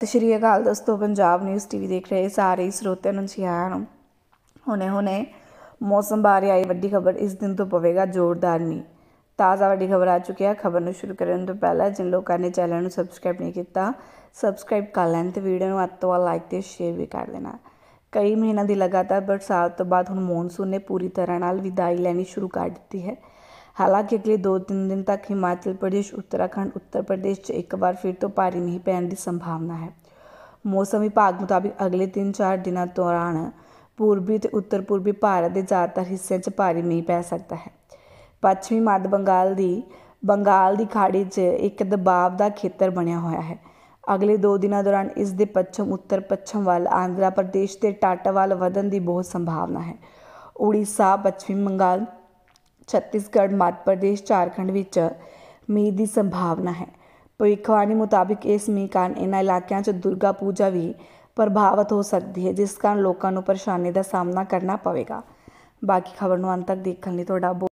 ਤੇ ਸ਼੍ਰੀ ਅਕਾਲ ਦੋਸਤੋ Punjab news TV ਦੇਖ ਰਹੇ ਸਾਰੇ ਸਰੋਤਿਆਂ ਨੂੰ ਜੀ ਆਇਆਂ ਨੂੰ ਹੁਣੇ-ਹੁਣੇ ਮੌਸਮ ਬਾਰੇ ਆਈ ਵੱਡੀ ਖਬਰ ਇਸ ਦਿਨ ਤੋਂ ਪਵੇਗਾ ਜ਼ੋਰਦਾਰ ਮੀਂਹ ਤਾਜ਼ਾ ਵੱਡੀ ਖਬਰ ਆ ਚੁੱਕੀ ਹੈ ਖਬਰ ਨੂੰ ਸ਼ੁਰੂ ਕਰਨ ਤੋਂ ਪਹਿਲਾਂ ਜਿਨ ਲੋਕਾਂ ਨੇ ਚੈਨਲ ਨੂੰ ਸਬਸਕ੍ਰਾਈਬ ਨਹੀਂ ਕੀਤਾ ਸਬਸਕ੍ਰਾਈਬ ਕਰ ਲੈਣ ਤੇ ਵੀਡੀਓ ਨੂੰ ਅੱਤੋਂ ਲਾਈਕ ਤੇ ਸ਼ੇਅਰ ਵੀ ਕਰ ਲੈਣਾ ਕਈ ਮਹੀਨਿਆਂ ਦੀ ਲਗਾਤਾਰ ਬਰਸਾਤ ਤੋਂ ਬਾਅਦ ਹੁਣ ਮੌਨਸੂਨ ਨੇ ਪੂਰੀ ਤਰ੍ਹਾਂ ਨਾਲ ਵਿਦਾਈ ਲੈਣੀ ਸ਼ੁਰੂ ਕਰ ਦਿੱਤੀ ਹੈ ਹਾਲਾਂਕਿ ਅਗਲੇ 2-3 ਦਿਨ ਤੱਕ ਹਿਮਾਚਲ ਪ੍ਰਦੇਸ਼ ਉੱਤਰਾਖੰਡ ਉੱਤਰ ਪ੍ਰਦੇਸ਼ 'ਚ ਇੱਕ ਵਾਰ ਫਿਰ ਤੋਂ ਭਾਰੀ ਮੀਂਹ ਪੈਣ ਦੀ ਸੰਭਾਵਨਾ ਹੈ ਮੌਸਮ ਵਿਭਾਗ ਮੁਤਾਬਿਕ ਅਗਲੇ 3-4 ਦਿਨਾਂ ਦੌਰਾਨ ਪੂਰਬੀ ਤੇ ਉੱਤਰ ਪੂਰਬੀ ਭਾਰਤ ਦੇ ਜ਼ਿਆਦਾਤਰ ਹਿੱਸਿਆਂ 'ਚ ਭਾਰੀ ਮੀਂਹ ਪੈ ਸਕਦਾ ਹੈ ਪੱਛਮੀ ਮੱਧ ਬੰਗਾਲ ਦੀ ਬੰਗਾਲ ਦੀ ਖਾੜੀ 'ਚ ਇੱਕ ਦਬਾਅ ਦਾ ਖੇਤਰ ਬਣਿਆ ਹੋਇਆ ਹੈ ਅਗਲੇ 2 ਦਿਨਾਂ ਦੌਰਾਨ ਇਸ ਦੇ ਪੱਛਮ ਉੱਤਰ ਪੱਛਮ ਵੱਲ ਆਂਧਰਾ ਪ੍ਰਦੇਸ਼ ਤੇ ਟਾਟਾ ਵੱਲ ਵਧਣ ਦੀ ਬਹੁਤ ਸੰਭਾਵਨਾ ਹੈ ਉੜੀਸਾ ਪੱਛਮੀ ਬੰਗਾਲ ਛੱਤੀਸਗੜ੍ਹ ਮੱਧ ਪ੍ਰਦੇਸ਼ ਝਾਰਖੰਡ ਵਿੱਚ ਮੀਂਹ ਦੀ ਸੰਭਾਵਨਾ ਹੈ ਭਵਿੱਖਬਾਣੀ ਮੁਤਾਬਿਕ ਇਸ ਮੀਂਹ ਕਾਰਨ ਇਨ੍ਹਾਂ ਇਲਾਕਿਆਂ 'ਚ ਦੁਰਗਾ ਪੂਜਾ ਵੀ ਪ੍ਰਭਾਵਿਤ ਹੋ ਸਕਦੀ ਹੈ ਜਿਸ ਕਾਰਨ ਲੋਕਾਂ ਨੂੰ ਪਰੇਸ਼ਾਨੀ ਦਾ ਸਾਹਮਣਾ ਕਰਨਾ ਪਵੇਗਾ ਬਾਕੀ ਖਬਰ ਨੂੰ ਅੰਤ ਤੱਕ ਦੇਖਣ ਲਈ ਤੁਹਾਡਾ